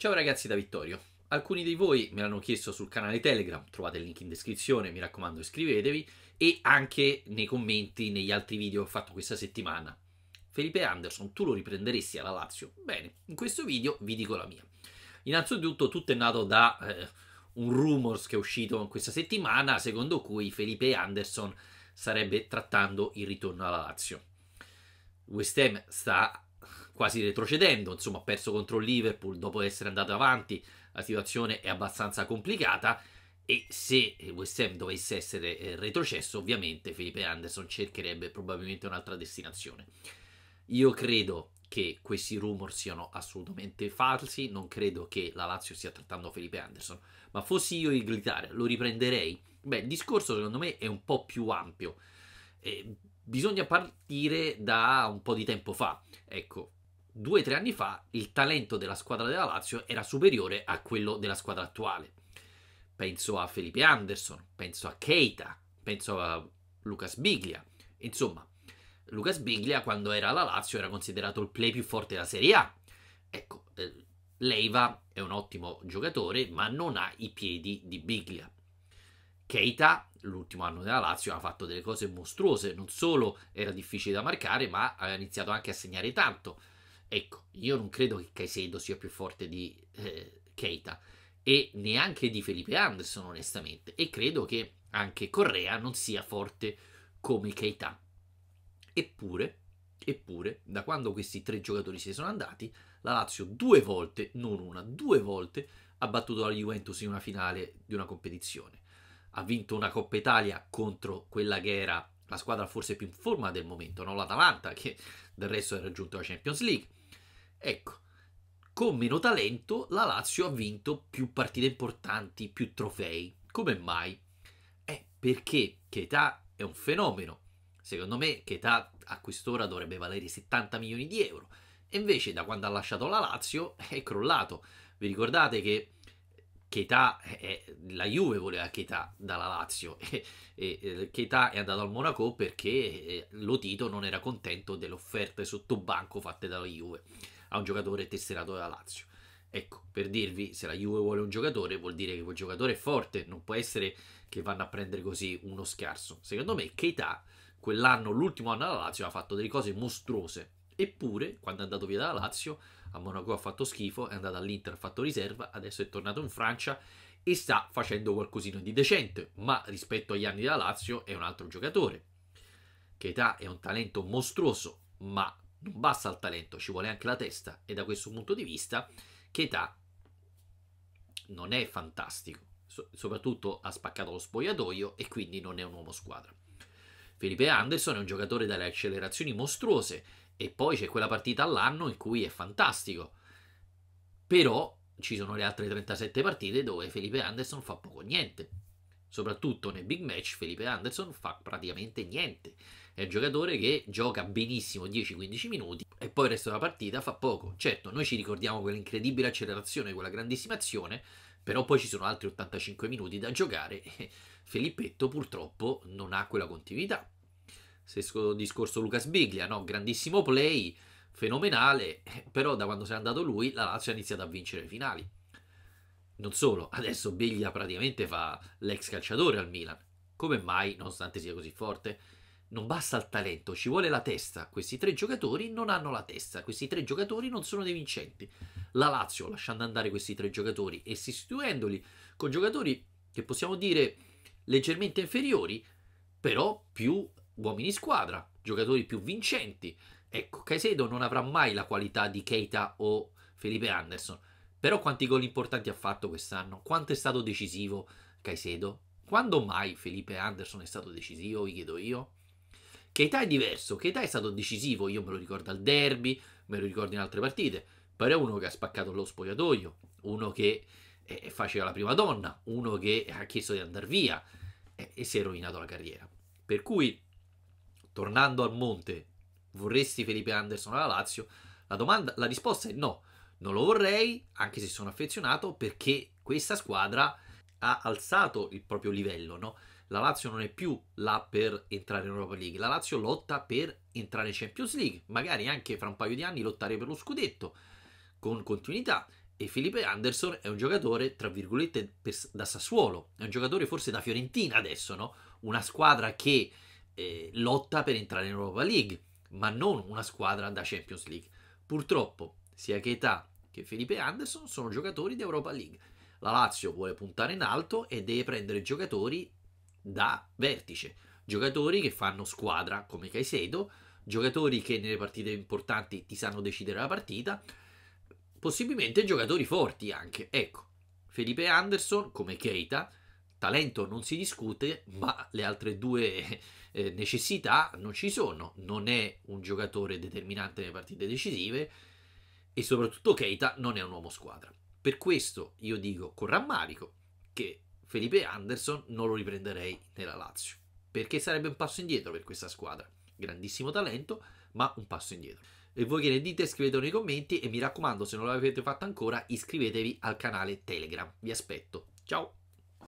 Ciao ragazzi da Vittorio. Alcuni di voi me l'hanno chiesto sul canale Telegram, trovate il link in descrizione, mi raccomando iscrivetevi e anche nei commenti negli altri video che ho fatto questa settimana. Felipe Anderson, tu lo riprenderesti alla Lazio? Bene, in questo video vi dico la mia. Innanzitutto tutto è nato da eh, un rumors che è uscito questa settimana secondo cui Felipe Anderson starebbe trattando il ritorno alla Lazio. West Ham sta quasi retrocedendo, insomma ha perso contro il Liverpool dopo essere andato avanti, la situazione è abbastanza complicata e se West Ham dovesse essere eh, retrocesso ovviamente Felipe Anderson cercherebbe probabilmente un'altra destinazione. Io credo che questi rumor siano assolutamente falsi, non credo che la Lazio stia trattando Felipe Anderson, ma fossi io il Glitare lo riprenderei? Beh, il discorso secondo me è un po' più ampio. Eh, bisogna partire da un po' di tempo fa. Ecco, due o tre anni fa il talento della squadra della Lazio era superiore a quello della squadra attuale. Penso a Felipe Anderson, penso a Keita, penso a Lucas Biglia. Insomma, Lucas Biglia quando era alla Lazio era considerato il play più forte della Serie A. Ecco, eh, Leiva è un ottimo giocatore, ma non ha i piedi di Biglia. Keita, l'ultimo anno della Lazio, ha fatto delle cose mostruose, non solo era difficile da marcare, ma aveva iniziato anche a segnare tanto. Ecco, io non credo che Caicedo sia più forte di eh, Keita e neanche di Felipe Anderson, onestamente, e credo che anche Correa non sia forte come Keita. Eppure, eppure, da quando questi tre giocatori si sono andati, la Lazio due volte, non una, due volte ha battuto la Juventus in una finale di una competizione ha vinto una Coppa Italia contro quella che era la squadra forse più in forma del momento, no? l'Atalanta, che del resto ha raggiunto la Champions League. Ecco, con meno talento la Lazio ha vinto più partite importanti, più trofei. Come mai? Eh, perché Chietà è un fenomeno. Secondo me Chietà a quest'ora dovrebbe valere 70 milioni di euro. E invece da quando ha lasciato la Lazio è crollato. Vi ricordate che Keita, eh, eh, la Juve voleva Keita dalla Lazio e, e Keita eh, è andato al Monaco perché eh, Lotito non era contento delle offerte sotto banco fatte dalla Juve a un giocatore tesserato dalla Lazio. Ecco, per dirvi, se la Juve vuole un giocatore vuol dire che quel giocatore è forte, non può essere che vanno a prendere così uno scarso. Secondo me Keita, quell'anno, l'ultimo anno alla Lazio, ha fatto delle cose mostruose Eppure, quando è andato via dalla Lazio, a Monaco ha fatto schifo, è andato all'Inter, ha fatto riserva, adesso è tornato in Francia e sta facendo qualcosina di decente, ma rispetto agli anni della Lazio è un altro giocatore. Keita è un talento mostruoso, ma non basta il talento, ci vuole anche la testa e da questo punto di vista Keita non è fantastico, so- soprattutto ha spaccato lo spogliatoio e quindi non è un uomo squadra. Felipe Anderson è un giocatore dalle accelerazioni mostruose e poi c'è quella partita all'anno in cui è fantastico. Però ci sono le altre 37 partite dove Felipe Anderson fa poco niente. Soprattutto nei big match Felipe Anderson fa praticamente niente. È un giocatore che gioca benissimo 10-15 minuti e poi il resto della partita fa poco. Certo, noi ci ricordiamo quell'incredibile accelerazione, quella grandissima azione, però poi ci sono altri 85 minuti da giocare e Felippetto purtroppo non ha quella continuità. Stesso discorso Lucas Biglia, no? grandissimo play, fenomenale, però da quando se n'è andato lui la Lazio ha iniziato a vincere le finali. Non solo, adesso Biglia praticamente fa l'ex calciatore al Milan. Come mai, nonostante sia così forte? Non basta il talento, ci vuole la testa. Questi tre giocatori non hanno la testa, questi tre giocatori non sono dei vincenti. La Lazio, lasciando andare questi tre giocatori e sostituendoli con giocatori che possiamo dire leggermente inferiori, però più uomini squadra, giocatori più vincenti. Ecco, Caicedo non avrà mai la qualità di Keita o Felipe Anderson, però quanti gol importanti ha fatto quest'anno, quanto è stato decisivo Caicedo, quando mai Felipe Anderson è stato decisivo, vi chiedo io. Keita è diverso, Keita è stato decisivo, io me lo ricordo al derby, me lo ricordo in altre partite, però è uno che ha spaccato lo spogliatoio, uno che eh, eh faceva la prima donna, uno che ha chiesto di andare via eh, e si è rovinato la carriera. Per cui tornando al monte, vorresti Felipe Anderson alla Lazio? La, domanda, la risposta è no, non lo vorrei, anche se sono affezionato, perché questa squadra ha alzato il proprio livello, no? La Lazio non è più là per entrare in Europa League, la Lazio lotta per entrare in Champions League, magari anche fra un paio di anni lottare per lo scudetto con continuità. E Felipe Anderson è un giocatore, tra virgolette, per, da Sassuolo, è un giocatore forse da Fiorentina adesso, no? Una squadra che eh, lotta per entrare in Europa League, ma non una squadra da Champions League. Purtroppo, sia Keita che Felipe Anderson sono giocatori di Europa League. La Lazio vuole puntare in alto e deve prendere giocatori da vertice, giocatori che fanno squadra come Caicedo, giocatori che nelle partite importanti ti sanno decidere la partita, possibilmente giocatori forti anche. Ecco, Felipe Anderson come Keita talento non si discute, ma le altre due eh, necessità non ci sono. Non è un giocatore determinante nelle partite decisive e soprattutto Keita non è un uomo squadra. Per questo io dico con rammarico che Felipe Anderson non lo riprenderei nella Lazio, perché sarebbe un passo indietro per questa squadra. Grandissimo talento, ma un passo indietro. E voi che ne dite scrivetelo nei commenti e mi raccomando se non l'avete fatto ancora iscrivetevi al canale Telegram. Vi aspetto. Ciao!